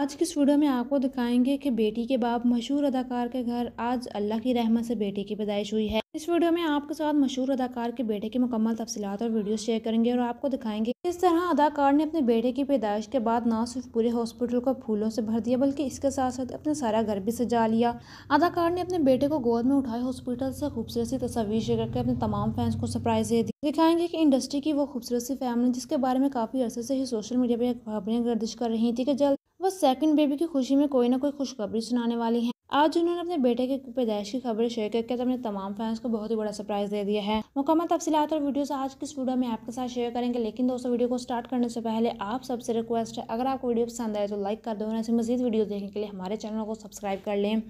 आज की इस वीडियो में आपको दिखाएंगे कि बेटी के बाप मशहूर अदाकार के घर आज अल्लाह की रहमत से बेटे की पैदाइश हुई है इस वीडियो में आपके साथ मशहूर अदाकार के बेटे की मुकम्मल तफसीत और वीडियो शेयर करेंगे और आपको दिखाएंगे किस तरह अदाकार ने अपने बेटे की पैदाइश के बाद न सिर्फ पूरे हॉस्पिटल को फूलों से भर दिया बल्कि इसके साथ साथ अपना सारा घर भी सजा लिया अदाकार ने अपने बेटे को गोद में उठाए हॉस्पिटल से खूबसूरत सी तस्वीर शेयर करके अपने तमाम फैंस को सरप्राइज दे दी दिखाएंगे की इंडस्ट्री की वो खूबसूरत सी फैमिली जिसके बारे में काफ़ी अरसे से ही सोशल मीडिया पर खबरें गर्दिश कर रही थी कि जल्द वो सेकंड बेबी की खुशी में कोई ना कोई खुशखबरी सुनाने वाली हैं आज उन्होंने अपने बेटे की पैदाइश की खबरें शेयर करके तो अपने तमाम फैंस को बहुत ही बड़ा सरप्राइज दे दिया है मुकम्मल तफसीत और वीडियोस आज की इस वीडियो में आपके साथ शेयर करेंगे लेकिन दोस्तों वीडियो को स्टार्ट करने से पहले आप सबसे रिक्वेस्ट है अगर आपको वीडियो पसंद आए तो लाइक कर दो ऐसे मजीद वीडियो देखने के लिए हमारे चैनल को सब्सक्राइब कर लें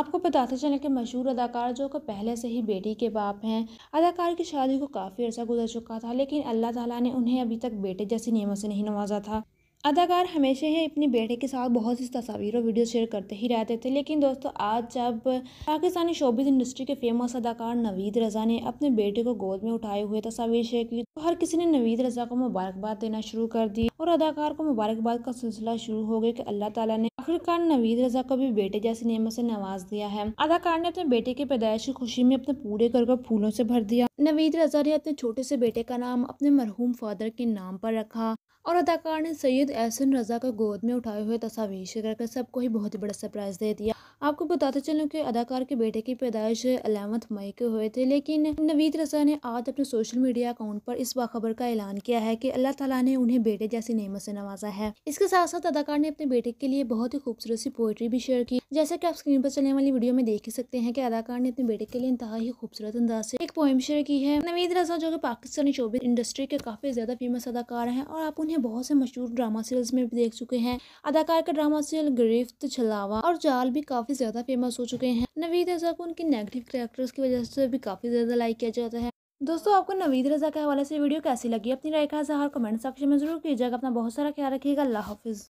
आपको बताते चले कि मशहूर अदाकार जो कि पहले से ही बेटी के बाप हैं अदाकार की शादी को काफ़ी अर्सा गुजर चुका था लेकिन अल्लाह ताला ने उन्हें अभी तक बेटे जैसी नियमों से नहीं नवाजा था अदाकार हमेशा ही अपने बेटे के साथ बहुत सी तस्वीर और वीडियो शेयर करते ही रहते थे लेकिन दोस्तों आज जब पाकिस्तानी शोबिस इंडस्ट्री के फेमस अदाकार नवीद रज़ा ने अपने बेटे को गोद में उठाए हुए तस्वीर शेयर की तो हर किसी ने नवीद रज़ा को मुबारकबाद देना शुरू कर दी और अदाकार को मुबारकबाद का सिलसिला शुरू हो गया की अल्लाह तला ने आखिरकार नवीद रजा को भी बेटे जैसी नियमों से नवाज दिया है अदाकार ने अपने बेटे की पैदाइश की खुशी में अपने पूरे घर को फूलों से भर दिया नवीद रजा ने अपने छोटे से बेटे का नाम अपने मरहूम फादर के नाम पर रखा और अदाकार ने सैयद एहसन रज़ा को गोद में उठाए हुए तस्वीर शेयर करके सबको ही बहुत ही बड़ा सरप्राइज़ दे दिया आपको बताते चलूँ कि अदाकार के बेटे की पैदाइश अलेवंथ मई को हुए थे लेकिन नवीद रजा ने आज अपने सोशल मीडिया अकाउंट पर इस बाखबर का ऐलान किया है कि अल्लाह ताला ने उन्हें बेटे जैसी नियमत से नवाजा है इसके साथ साथ अदाकार ने अपने बेटे के लिए बहुत ही खूबसूरत सी पोइट्री भी शेयर की जैसे की आप स्क्रीन पर चलने वाली वीडियो में देख ही सकते हैं की अदाकार ने अपने बेटे के लिए इंतहा ही खूबसूरत अंदाज से एक पोइम शेयर की है नवीद रजा जो की पाकिस्तानी शोबे इंडस्ट्री के काफ़ी ज़्यादा फेमस अदाकार है और आप उन्हें बहुत से मशहूर ड्रामा सीरियल में भी देख चुके हैं अदाकार का ड्रामा सीरियल गिरफ्त छलावा और जाल भी काफ़ी काफ़ी ज़्यादा फेमस हो चुके हैं नवीद रजा को उनके नेगेटिव कैरेक्टर्स की वजह से भी काफ़ी ज़्यादा लाइक किया जाता है दोस्तों आपको नवीद रजा के हवाले से वीडियो कैसी लगी अपनी राय का जहाँ कमेंट सेक्शन में जरूर कीजिएगा अपना बहुत सारा ख्याल रखिएगा अल्लाह हाफिज़